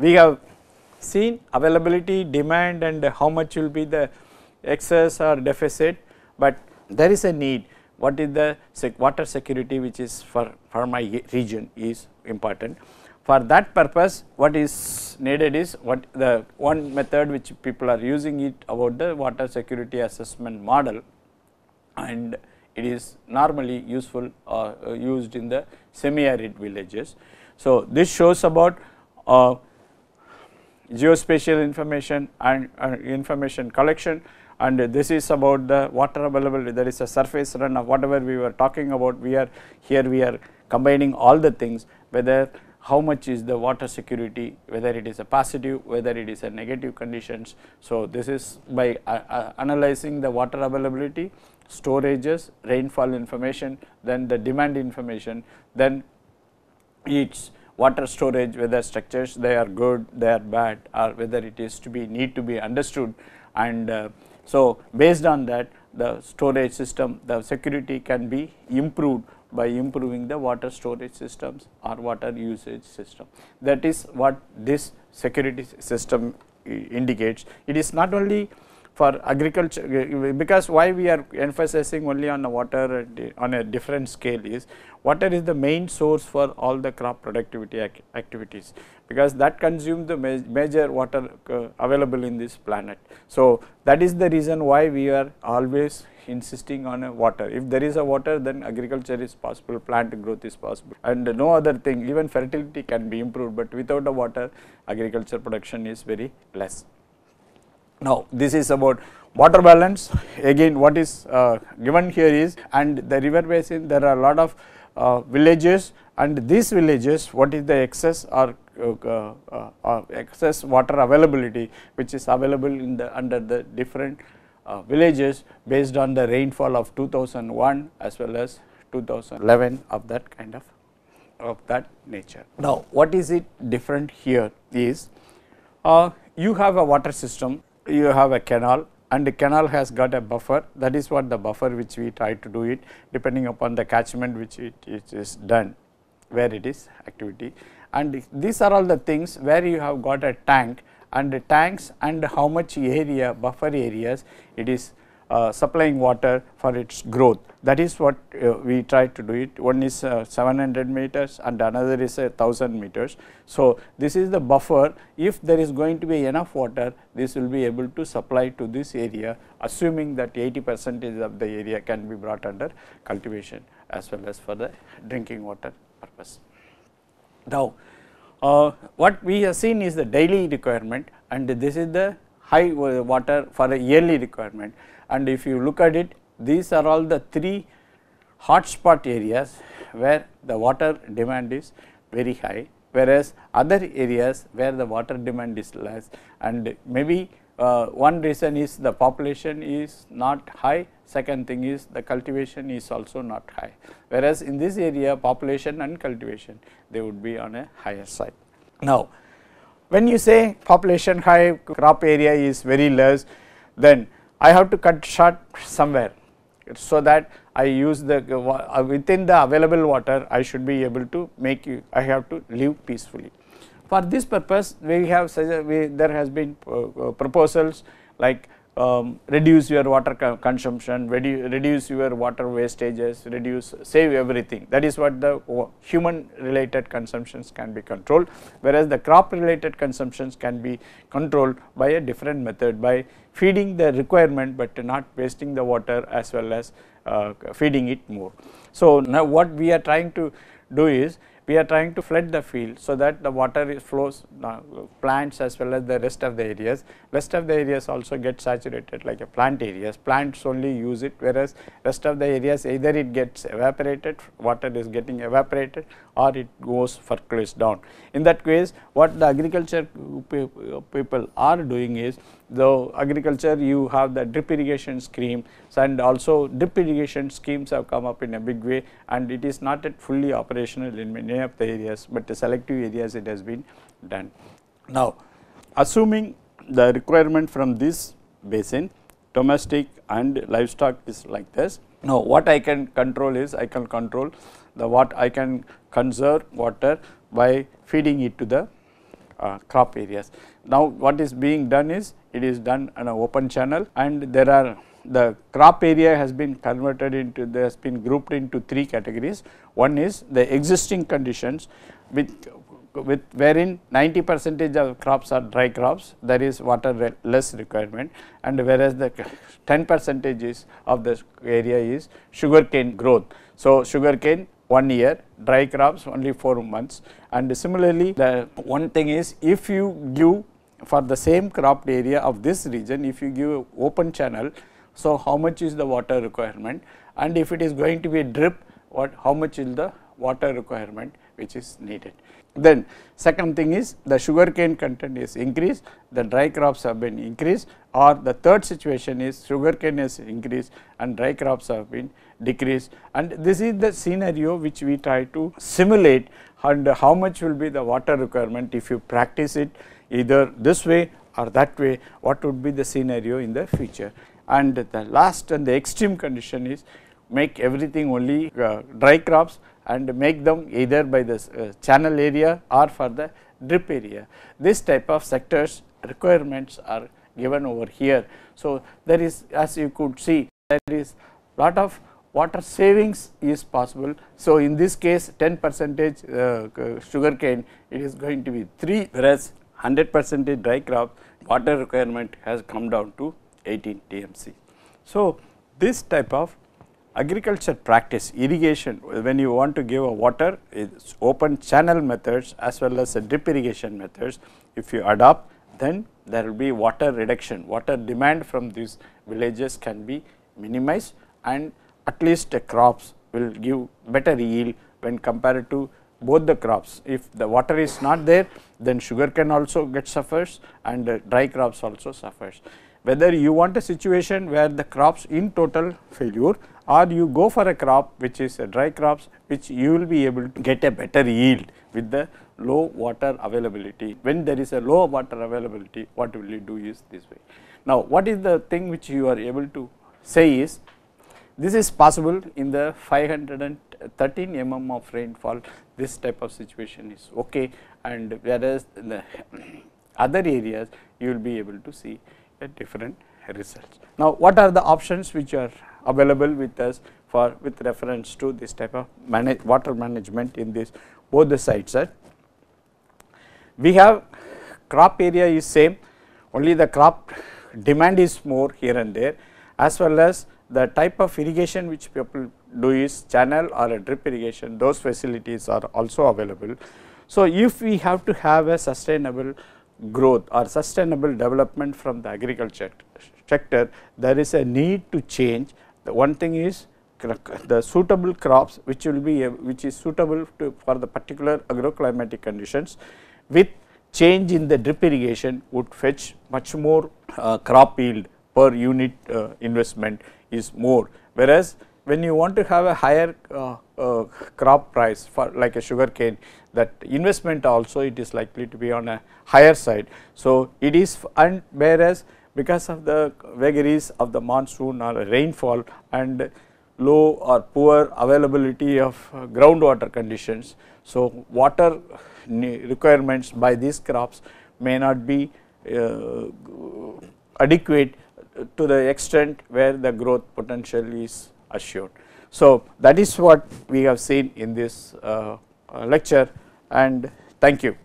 We have seen availability, demand and how much will be the excess or deficit, but there is a need what is the water security which is for, for my region is important. For that purpose what is needed is what the one method which people are using it about the water security assessment model and it is normally useful or uh, used in the semi arid villages. So, this shows about uh, geospatial information and uh, information collection and this is about the water availability there is a surface run of whatever we were talking about we are here we are combining all the things whether how much is the water security whether it is a positive whether it is a negative conditions. So, this is by uh, uh, analyzing the water availability storages rainfall information then the demand information then each water storage, whether structures they are good, they are bad or whether it is to be need to be understood. And uh, so, based on that the storage system, the security can be improved by improving the water storage systems or water usage system. That is what this security system indicates. It is not only for agriculture eh, because why we are emphasizing only on the water eh, on a different scale is water is the main source for all the crop productivity activities because that consumes the ma major water uh, available in this planet. So, that is the reason why we are always insisting on a water. If there is a water then agriculture is possible, plant growth is possible and no other thing even fertility can be improved, but without the water agriculture production is very less. Now this is about water balance again what is uh, given here is and the river basin there are a lot of uh, villages and these villages what is the excess or uh, uh, uh excess water availability which is available in the under the different uh, villages based on the rainfall of 2001 as well as 2011 of that kind of of that nature. Now what is it different here is you have a water system you have a canal and the canal has got a buffer that is what the buffer which we try to do it depending upon the catchment which it, it is done where it is activity and these are all the things where you have got a tank and the tanks and how much area buffer areas it is uh, supplying water for its growth. That is what uh, we try to do it. One is uh, 700 meters and another is 1000 uh, meters. So, this is the buffer. If there is going to be enough water, this will be able to supply to this area assuming that 80 percentage of the area can be brought under cultivation as well as for the drinking water purpose. Now, uh, what we have seen is the daily requirement and this is the high water for a yearly requirement. And if you look at it, these are all the three hotspot areas where the water demand is very high, whereas other areas where the water demand is less and maybe uh, one reason is the population is not high, second thing is the cultivation is also not high. Whereas in this area population and cultivation they would be on a higher side. Now, when you say population high crop area is very less then I have to cut short somewhere so that I use the uh, within the available water I should be able to make you I have to live peacefully. For this purpose we have we, there has been uh, uh, proposals like um, reduce your water consumption, redu reduce your water wastages, reduce, save everything. That is what the human related consumptions can be controlled, whereas the crop related consumptions can be controlled by a different method by feeding the requirement, but not wasting the water as well as uh, feeding it more. So, now what we are trying to do is we are trying to flood the field so that the water flows uh, plants as well as the rest of the areas. Rest of the areas also get saturated like a plant areas, plants only use it whereas rest of the areas either it gets evaporated, water is getting evaporated or it goes for close down. In that case what the agriculture people are doing is though agriculture you have the drip irrigation schemes and also drip irrigation schemes have come up in a big way and it is not yet fully operational in many many of the areas, but the selective areas it has been done. Now, assuming the requirement from this basin domestic and livestock is like this. Now, what I can control is I can control the what I can conserve water by feeding it to the uh, crop areas. Now, what is being done is it is done on an open channel and there are the crop area has been converted into there has been grouped into three categories. One is the existing conditions with, with wherein 90 percentage of crops are dry crops there is water less requirement and whereas the 10 is of the area is sugarcane growth. So, sugarcane 1 year, dry crops only 4 months and similarly the one thing is if you give for the same cropped area of this region if you give open channel so, how much is the water requirement and if it is going to be a drip what how much is the water requirement which is needed. Then second thing is the sugarcane content is increased, the dry crops have been increased or the third situation is sugarcane is increased and dry crops have been decreased and this is the scenario which we try to simulate and how much will be the water requirement if you practice it either this way or that way what would be the scenario in the future and the last and the extreme condition is make everything only uh, dry crops and make them either by the uh, channel area or for the drip area. This type of sectors requirements are given over here. So, there is as you could see there is lot of water savings is possible. So, in this case 10 percentage uh, uh sugar cane it is going to be 3 whereas 100 percentage dry crop water requirement has come down to 18 TMC. So, this type of agriculture practice irrigation when you want to give a water is open channel methods as well as a drip irrigation methods if you adopt then there will be water reduction water demand from these villages can be minimized and at least the crops will give better yield when compared to both the crops if the water is not there then sugarcane also gets suffers and dry crops also suffers whether you want a situation where the crops in total failure or you go for a crop which is a dry crops which you will be able to get a better yield with the low water availability. When there is a low water availability what will you do is this way. Now, what is the thing which you are able to say is this is possible in the 513 mm of rainfall this type of situation is okay and whereas in the other areas you will be able to see a different results. Now, what are the options which are available with us for with reference to this type of manage water management in this both the sites are. We have crop area is same only the crop demand is more here and there as well as the type of irrigation which people do is channel or a drip irrigation those facilities are also available. So, if we have to have a sustainable growth or sustainable development from the agriculture sector, there is a need to change. The one thing is the suitable crops which will be a, which is suitable to, for the particular agroclimatic conditions with change in the drip irrigation would fetch much more uh, crop yield per unit uh, investment is more whereas when you want to have a higher uh, uh, crop price for like a sugar cane that investment also it is likely to be on a higher side. So, it is and whereas because of the vagaries of the monsoon or rainfall and low or poor availability of uh, groundwater conditions. So, water requirements by these crops may not be uh, adequate to the extent where the growth potential is assured. So, that is what we have seen in this uh, uh, lecture and thank you.